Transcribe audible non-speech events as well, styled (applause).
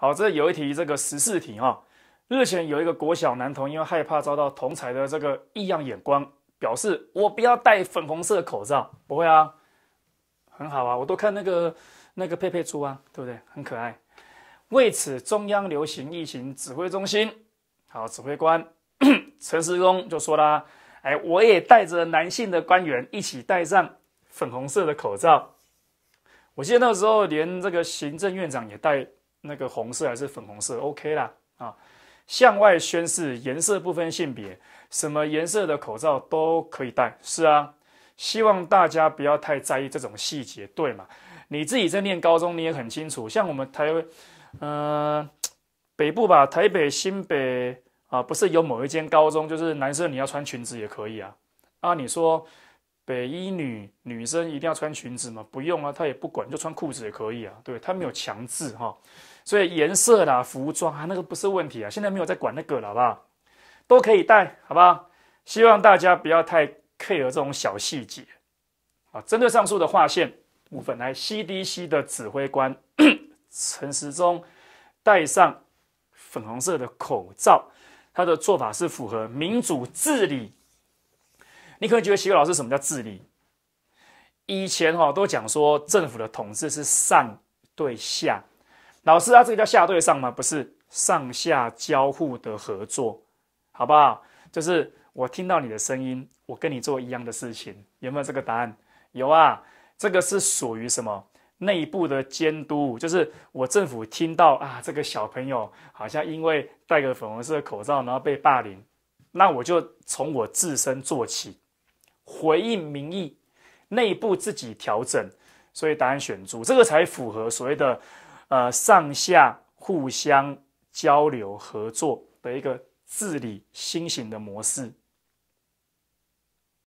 好，这有一题，这个十四题哈。日前有一个国小男童因为害怕遭到同才的这个异样眼光，表示我不要戴粉红色口罩。不会啊，很好啊，我都看那个那个佩佩猪啊，对不对？很可爱。为此，中央流行疫情指挥中心，好指挥官 (clears throat) 陈时中就说啦：“哎，我也带着男性的官员一起戴上粉红色的口罩。”我记得那时候，连这个行政院长也戴。那个红色还是粉红色，OK 啦啊！向外宣誓，颜色不分性别，什么颜色的口罩都可以戴。是啊，希望大家不要太在意这种细节，对嘛？你自己在念高中，你也很清楚。像我们台，嗯，北部吧，台北、新北啊，不是有某一间高中，就是男生你要穿裙子也可以啊。啊，你说。北一女女生一定要穿裙子吗？不用啊，她也不管，就穿裤子也可以啊。对，她没有强制哈，所以颜色啦、服装啊，那个不是问题啊。现在没有在管那个了，好不好？都可以带，好不好？希望大家不要太 care 这种小细节啊。针对上述的划线，我本来 CDC 的指挥官 (coughs) 陈时中戴上粉红色的口罩，他的做法是符合民主治理。你可能觉得徐老师什么叫自理？以前哈都讲说政府的统治是上对下，老师啊，这个叫下对上吗？不是，上下交互的合作，好不好？就是我听到你的声音，我跟你做一样的事情，有没有这个答案？有啊，这个是属于什么？内部的监督，就是我政府听到啊，这个小朋友好像因为戴个粉红色口罩，然后被霸凌，那我就从我自身做起。回应民意，内部自己调整，所以答案选 B，这个才符合所谓的呃上下互相交流合作的一个治理新型的模式。